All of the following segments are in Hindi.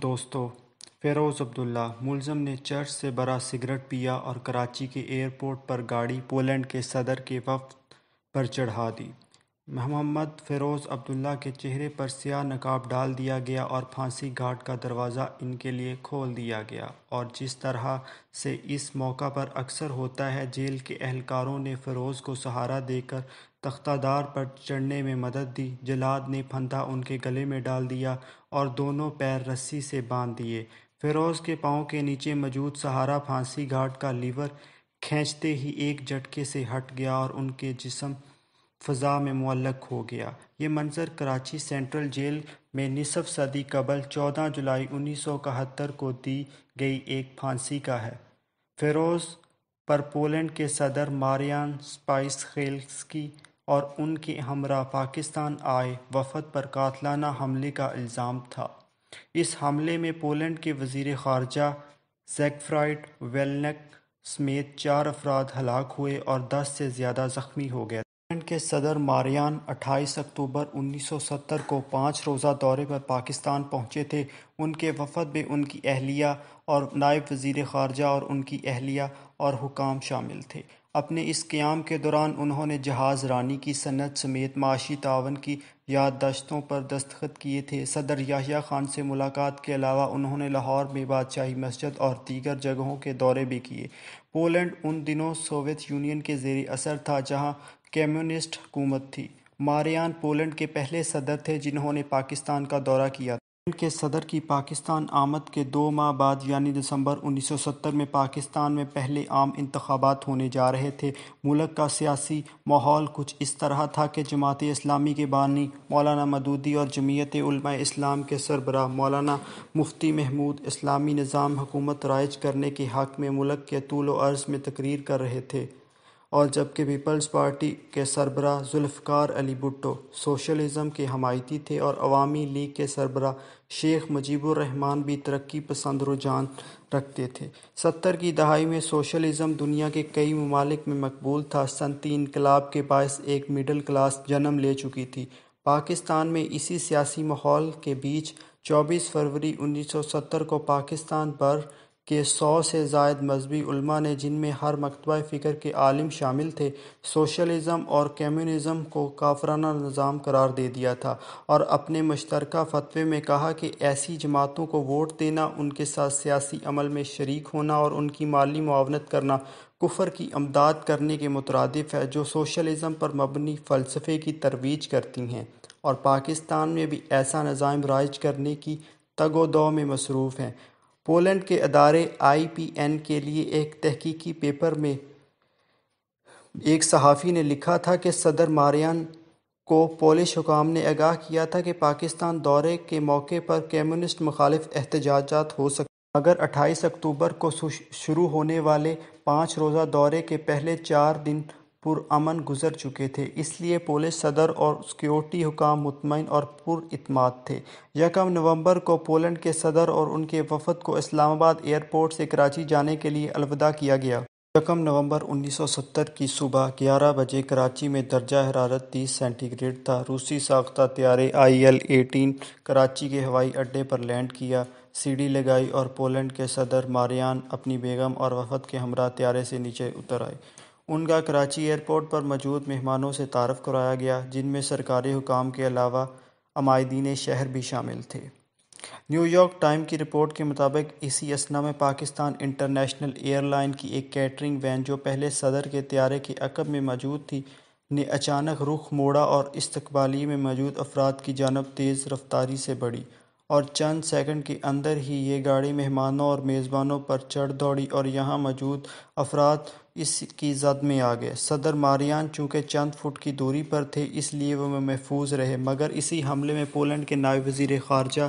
दोस्तों फ़ेरोज़ अब्दुल्ला मुलजम ने चर्च से बड़ा सिगरेट पिया और कराची के एयरपोर्ट पर गाड़ी पोलैंड के सदर के वफ्त पर चढ़ा दी मोहम्मद फ़ेरोज़ अब्दुल्ला के चेहरे पर स्या नकाब डाल दिया गया और फांसी घाट का दरवाज़ा इनके लिए खोल दिया गया और जिस तरह से इस मौका पर अक्सर होता है जेल के एहलकारों ने फ़िरोज़ को सहारा देकर तख्तादार पर चढ़ने में मदद दी जलाद ने फंदा उनके गले में डाल दिया और दोनों पैर रस्सी से बांध दिए फिरोज के पाँव के नीचे मौजूद सहारा फांसी घाट का लीवर खींचते ही एक झटके से हट गया और उनके जिसम फजा में मलक हो गया ये मंजर कराची सेंट्रल जेल में निसफ सदी कबल 14 जुलाई उन्नीस को दी गई एक फांसी का है फिरोज़ पर पोलैंड के सदर मारियान स्पाइस की और उनके हमरा पाकिस्तान आए वफद पर कातलाना हमले का इल्ज़ाम था इस हमले में पोलैंड के वजीर खारजा जैकफ्राइड वेलनेक समेत चार अफराद हलाक हुए और दस से ज़्यादा ज़ख्मी हो गए पोलैंड के सदर मारियान 28 अक्टूबर 1970 को पाँच रोज़ा दौरे पर पाकिस्तान पहुँचे थे उनके वफद में उनकी अहलिया और नायब वजीर खारजा और उनकी अहलिया और हुकाम शामिल थे अपने इस क़्याम के दौरान उन्होंने जहाज़ रानी की सनत समेत माशी तावन की याददाश्तों पर दस्तखत किए थे सदर याहिया खान से मुलाकात के अलावा उन्होंने लाहौर में बादशाही मस्जिद और दीगर जगहों के दौरे भी किए पोलैंड उन दिनों सोवियत यूनियन के जेर असर था जहाँ कम्युनिस्ट हुकूमत थी मारियान पोलैंड के पहले सदर थे जिन्होंने पाकिस्तान का दौरा किया के सदर की पाकिस्तान आमद के दो माह बाद यानी दिसंबर 1970 में पाकिस्तान में पहले आम इंतबात होने जा रहे थे मुल्क का सियासी माहौल कुछ इस तरह था कि जमात इस्लामी के बानी मौलाना मदूदी और जमीयत इस्लाम के सरबरा मौलाना मुफ्ती महमूद इस्लामी निज़ाम हुकूमत राइज करने के हक़ में मुल्क के तूल अर्ज़ में तकरीर कर रहे थे और जबकि पीपल्स पार्टी के सरबरा जुल्फकार अली भुट्टो सोशलिज़म के हमायती थे और अवामी लीग के सरबरा शेख मुजीबुर्रहमान भी तरक्की पसंद रुझान रखते थे सत्तर की दहाई में सोशलिज़म दुनिया के कई ममालिक में मकबूल था सनती इनकलाब के बायस एक मिडल क्लास जन्म ले चुकी थी पाकिस्तान में इसी सियासी माहौल के बीच 24 फरवरी 1970 को पाकिस्तान पर के सौ से जायद मजहबी उलमा ने जिनमें हर मकतबा फ़िक्र के आलिम शामिल थे सोशलिज़म और कम्यूनिज़म को काफराना निज़ाम करार दे दिया था और अपने मुश्तरक फ़तवे में कहा कि ऐसी जमातों को वोट देना उनके साथ सियासी अमल में शरीक होना और उनकी माली मुआवनत करना कुफर की अमदाद करने के मुतरद है जो सोशलिज़म पर मबनी फ़लसफ़े की तरवीज करती हैं और पाकिस्तान में भी ऐसा निज़ाम राइज करने की तगो में मसरूफ़ हैं पोलैंड के अदारे आईपीएन के लिए एक तहकीकी पेपर में एक सहाफ़ी ने लिखा था कि सदर मारियान को पोलिश हुकाम ने आगाह किया था कि पाकिस्तान दौरे के मौके पर कम्युनिस्ट मुखालिफ एहतजाजात हो सकते अगर 28 अक्टूबर को शुरू होने वाले पाँच रोज़ा दौरे के पहले चार दिन पुरान गुजर चुके थे इसलिए पोलिश सदर और सिक्योरिटी हुकाम मुतमिन और पुरमाद थे यकम नवंबर को पोलैंड के सदर और उनके वफद को इस्लामाबाद एयरपोर्ट से कराची जाने के लिए अलविदा किया गया यकम नवंबर 1970 की सुबह 11 बजे कराची में दर्जा हरारत 30 सेंटीग्रेड था रूसी साख्ता त्यारे आई एल एटीन कराची के हवाई अड्डे पर लैंड किया सीढ़ी लगाई और पोलैंड के सदर मारियान अपनी बेगम और वफद के हमरा त्यारे से नीचे उतर आए उनका कराची एयरपोर्ट पर मौजूद मेहमानों से तारफ़ कराया गया जिनमें सरकारी हुकाम के अलावा अमायदीन शहर भी शामिल थे न्यूयॉर्क टाइम की रिपोर्ट के मुताबिक इसी असना में पाकिस्तान इंटरनेशनल एयरलाइन की एक कैटरिंग वैन जो पहले सदर के त्यारे के अकब में मौजूद थी ने अचानक रुख मोड़ा और इस्तबाली में मौजूद अफराद की जानब तेज़ रफ्तारी से बढ़ी और चंद सेकंड के अंदर ही ये गाड़ी मेहमानों और मेज़बानों पर चढ़ दौड़ी और यहाँ मौजूद अफराद इसकी जद में आ गए सदर मारियान चूँकि चंद फुट की दूरी पर थे इसलिए वह महफूज रहे मगर इसी हमले में पोलैंड के नायब वजीर खारजा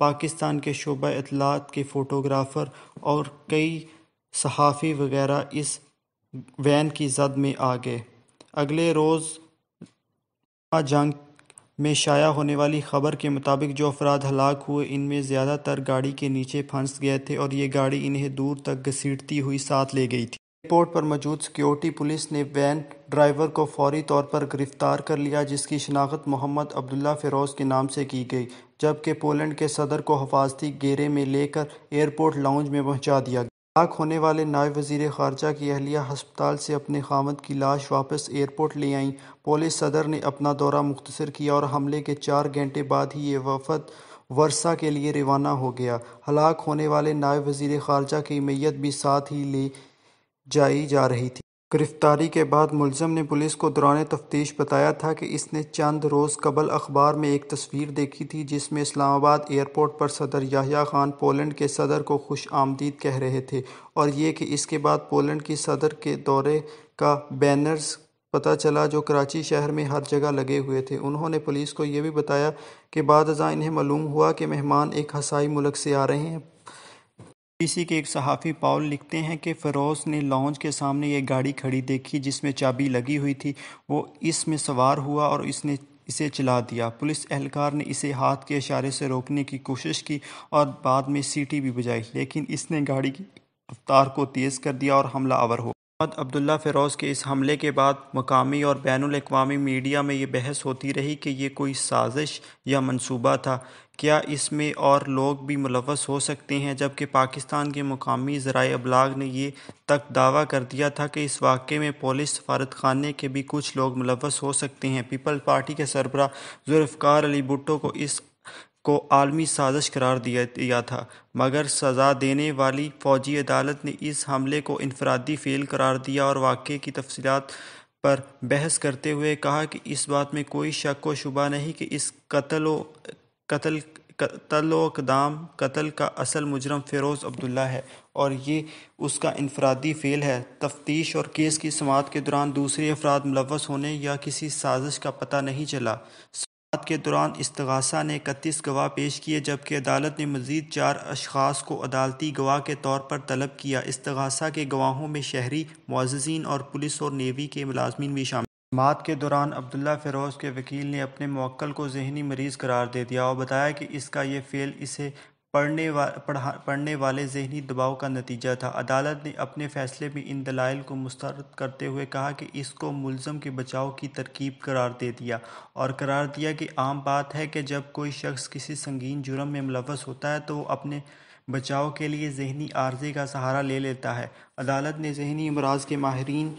पाकिस्तान के शोबा इतलात के फ़ोटोग्राफ़र और कई सहाफ़ी वगैरह इस वैन की जद में आ गए अगले रोज़ जंग में शाया होने वाली खबर के मुताबिक जो अफराद हलाक हुए इनमें ज़्यादातर गाड़ी के नीचे फंस गए थे और ये गाड़ी इन्हें दूर तक घसीटती हुई साथ ले गई थी एयरपोर्ट पर मौजूद सिक्योरिटी पुलिस ने वैन ड्राइवर को फौरी तौर पर गिरफ्तार कर लिया जिसकी शिनाख्त मोहम्मद अब्दुल्ला फ़िरोज़ के नाम से की गई जबकि पोलैंड के सदर को हफाजती घेरे में लेकर एयरपोर्ट लाउंज में पहुंचा दिया गया होने वाले नायब वजीर खारजा की अहलिया हस्पताल से अपने खामद की लाश वापस एयरपोर्ट ले आई पुलिस सदर ने अपना दौरा मुख्तर किया और हमले के चार घंटे बाद ही ये वफद वर्षा के लिए रवाना हो गया हलाक होने वाले नायब वजीर खारजा की मैयत भी साथ ही ले जाई जा रही थी गिरफ्तारी के बाद मुलजम ने पुलिस को दौरान तफ्तीश बताया था कि इसने चंद रोज़ कबल अखबार में एक तस्वीर देखी थी जिसमें इस्लामाबाद एयरपोर्ट पर सदर याहिया खान पोलैंड के सदर को खुश आमदीद कह रहे थे और ये कि इसके बाद पोलैंड की सदर के दौरे का बैनर्स पता चला जो कराची शहर में हर जगह लगे हुए थे उन्होंने पुलिस को यह भी बताया कि बाद इन्हें मालूम हुआ कि मेहमान एक हसाई मुल्क से आ रहे हैं बीबीसी के एक सहाफ़ी पाउल लिखते हैं कि फ़िरोज़ ने लॉन्च के सामने एक गाड़ी खड़ी देखी जिसमें चाबी लगी हुई थी वो इसमें सवार हुआ और इसने इसे चला दिया पुलिस एहलकार ने इसे हाथ के इशारे से रोकने की कोशिश की और बाद में सीटी भी बजाई लेकिन इसने गाड़ी की रफ्तार को तेज़ कर दिया और हमला आवर हो मोहम्मद अब्दुल्ला फ़िरोज़ के इस हमले के बाद मकामी और बैन अवी मीडिया में ये बहस होती रही कि ये कोई साजिश या मनसूबा था क्या इसमें और लोग भी मुलवस हो सकते हैं जबकि पाकिस्तान के मकामी ज़राए अबलाग ने ये तक दावा कर दिया था कि इस वाक़े में पुलिस सफारत खाने के भी कुछ लोग मुलवस हो सकते हैं पीपल पार्टी के सरबरा जुल्फ़ार अली भुट्टो को इस को आलमी साजिश करार दिया दिया था मगर सज़ा देने वाली फ़ौजी अदालत ने इस हमले को इनफरादी फ़ेल करार दिया और वाक़े की तफसीत पर बहस करते हुए कहा कि इस बात में कोई शक व शुबा नहीं कि इस कत्ल कत्ल कत्ल कदाम कत्ल का असल मुजरम फ़िरोज़ अब्दुल्ला है और ये उसका इनफरादी फ़ेल है तफ्तीश और केस की समात के दौरान दूसरे अफराद मुलवस होने या किसी साजिश का पता नहीं चला वाद के दौरान इस्तगासा ने इकतीस गवाह पेश किए जबकि अदालत ने मजीद चार अशखास को अदालती गवाह के तौर पर तलब किया इस्तगासा के गवाहों में शहरी मुआजीन और पुलिस और नेवी के मुलाजमीन भी शामिल मात के दौरान अब्दुल्ला फ़िरोज़ के वकील ने अपने मौक्ल को जहनी मरीज़ करार दे दिया और बताया कि इसका यह फ़ेल इसे पढ़ने वा पढ़ा पढ़ने वाले जहनी दबाव का नतीजा था अदालत ने अपने फ़ैसले में इन दलाइल को मुस्रद करते हुए कहा कि इसको मुलज़म के बचाव की तरकीब करार दे दिया और करार दिया कि आम बात है कि जब कोई शख्स किसी संगीन जुर्म में मुलवस होता है तो वो अपने बचाव के लिए जहनी आर्जे का सहारा ले लेता है अदालत ने जहनी अमराज के माहरीन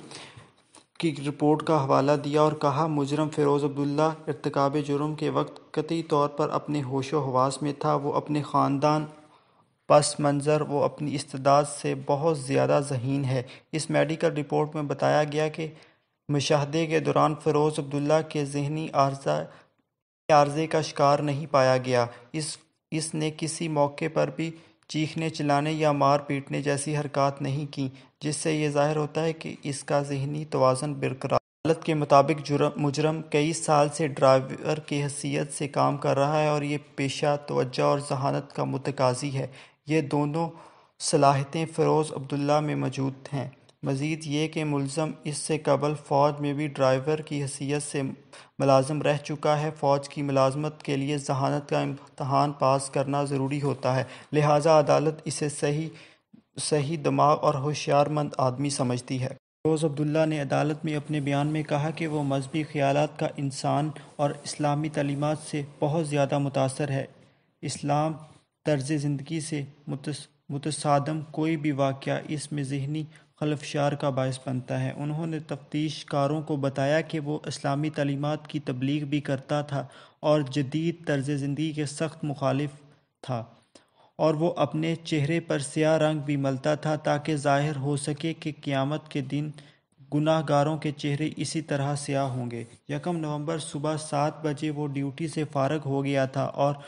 की रिपोर्ट का हवाला दिया और कहा मुजरम फ़िरोज़ अब्दुल्ला इरतकाब जुर्म के वक्त कतई तौर पर अपने होशो हवास में था वो अपने ख़ानदान पस मंज़र व अपनी इस्तदाद से बहुत ज़्यादा जहीन है इस मेडिकल रिपोर्ट में बताया गया कि मुशाहदे के दौरान फ़िरोज़ अब्दुल्ला के जहनी आर्जा आर्जे का शिकार नहीं पाया गया इस इसने किसी मौके पर भी चीखने चिल्लाने या मार पीटने जैसी हरकत नहीं की जिससे ये जाहिर होता है कि इसका जहनी तोज़न बरकरार अदालत के मुताबिक मुजरम कई साल से ड्राइवर की हैसियत से काम कर रहा है और ये पेशा तोज्जा और जहानत का मतकाजी है ये दोनों सलाहतें फ़रोज़ अब्दुल्ला में मौजूद हैं मज़ीद ये कि मुलम इससे कबल फ़ौज में भी ड्राइवर की हैसियत से मुलाजम रह चुका है फ़ौज की मुलाज़मत के लिए जहानत का इम्तहान पास करना ज़रूरी होता है लिहाजा अदालत इसे सही सही दिमाग और होशियारमंद आदमी समझती है रोज़ अब्दुल्ला ने अदालत में अपने बयान में कहा कि वह मजहबी ख्याल का इंसान और इस्लामी तलीमत से बहुत ज़्यादा मुतासर है इस्लाम तर्ज ज़िंदगी से मुतस मुतसादम कोई भी वाक़ इसमें जहनी खलफशार का बायस बनता है उन्होंने तफ्तीशकारों को बताया कि वो इस्लामी तलीमत की तबलीग भी करता था और जदीद तर्ज ज़िंदगी के सख्त मुखालफ था और वो अपने चेहरे पर स्या रंग भी मलता था ताकि ज़ाहिर हो सके कि क़्यामत के दिन गुनाहगारों के चेहरे इसी तरह स्या होंगे यकम नवंबर सुबह सात बजे वो ड्यूटी से फारग हो गया था और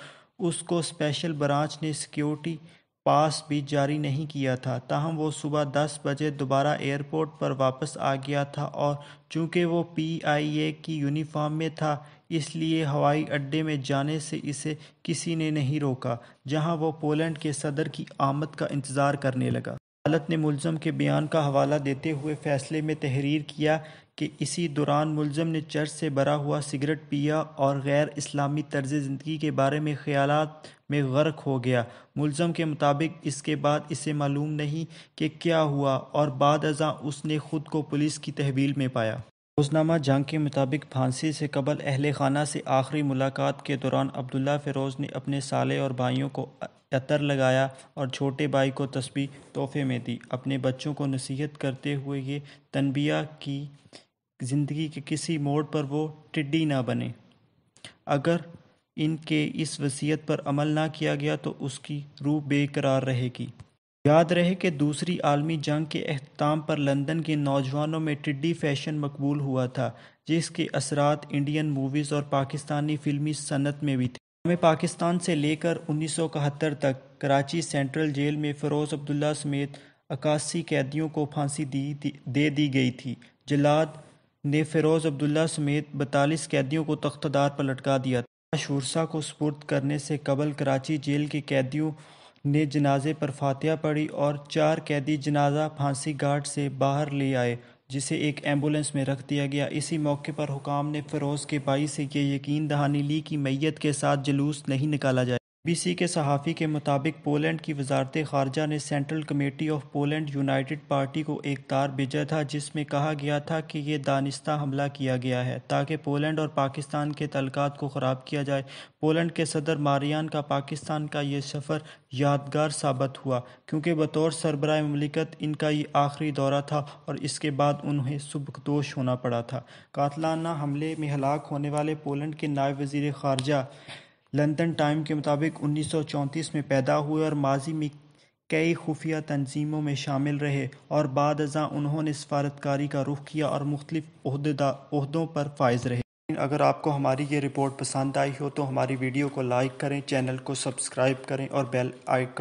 उसको स्पेशल ब्रांच ने सिक्योरिटी पास भी जारी नहीं किया था ताहम वो सुबह दस बजे दोबारा एयरपोर्ट पर वापस आ गया था और चूंकि वो पीआईए की यूनिफॉर्म में था इसलिए हवाई अड्डे में जाने से इसे किसी ने नहीं रोका जहां वो पोलैंड के सदर की आमद का इंतज़ार करने लगा अदालत ने मुलम के बयान का हवाला देते हुए फैसले में तहरीर किया कि इसी दौरान मुलम ने चर्च से भरा हुआ सिगरेट पिया और गैर इस्लामी तर्ज ज़िंदगी के बारे में ख्याल में गर्क हो गया मुलज़म के मुताबिक इसके बाद इसे मालूम नहीं कि क्या हुआ और बाद अजा उसने ख़ुद को पुलिस की तहवील में पाया रोजनामा जंग के मुताबिक फांसी से कबल अहल खाना से आखिरी मुलाकात के दौरान अब्दुल्ला फ़िरोज़ ने अपने साले और भाइयों को अतर लगाया और छोटे भाई को तस्बी तोहफे में दी अपने बच्चों को नसीहत करते हुए ये तनबिया की ज़िंदगी के किसी मोड़ पर वो टिड्डी ना बने अगर इनके इस वसीयत पर अमल ना किया गया तो उसकी रूह बेकरार रहेगी याद रहे कि दूसरी आलमी जंग के अहताम पर लंदन के नौजवानों में टिड्डी फैशन मकबूल हुआ था जिसके असरात इंडियन मूवीज़ और पाकिस्तानी फिल्मी सनत में भी थे हमें पाकिस्तान से लेकर इकहत्तर तक कराची सेंट्रल जेल में फ़रोज़ अब्दुल्ला समेत अक्सी कैदियों को फांसी दी दे दी गई थी जलाद ने फ़िरोज़ अब्दुल्ला समेत बतालीस कैदियों को तख्तदार पर लटका दिया शुरसा को सुपुर्द करने से कबल कराची जेल के कैदियों ने जनाजे पर फातिया पड़ी और चार कैदी जनाजा फांसी घाट से बाहर ले आए जिसे एक एम्बुलेंस में रख दिया गया इसी मौके पर हुकाम ने फ़िरोज़ के भाई से ये यकीन दहानी ली कि मैयत के साथ जुलूस नहीं निकाला जाए बीबीसी के सहाफ़ी के मुताबिक पोलैंड की वजारत खारजा ने central committee of Poland united party को एक तार भेजा था जिसमें कहा गया था कि यह दानिस्ता हमला किया गया है ताकि पोलैंड और पाकिस्तान के तलकात को ख़राब किया जाए पोलैंड के सदर मारियान का पाकिस्तान का ये सफ़र यादगार साबित हुआ क्योंकि बतौर सरबरा ममलिकत इनका ये आखिरी दौरा था और इसके बाद उन्हें सुबकदोश होना पड़ा था कातलाना हमले में हलाक होने वाले पोलैंड के नायब वज़ी खारजा लंदन टाइम के मुताबिक 1934 में पैदा हुए और माजी में कई खुफिया तंजीमों में शामिल रहे और बाद अजा उन्होंने सफारतकारी का रुख किया और मुख्तलिफ़ों पर फायज रहे अगर आपको हमारी ये रिपोर्ट पसंद आई हो तो हमारी वीडियो को लाइक करें चैनल को सब्सक्राइब करें और बेल आइकन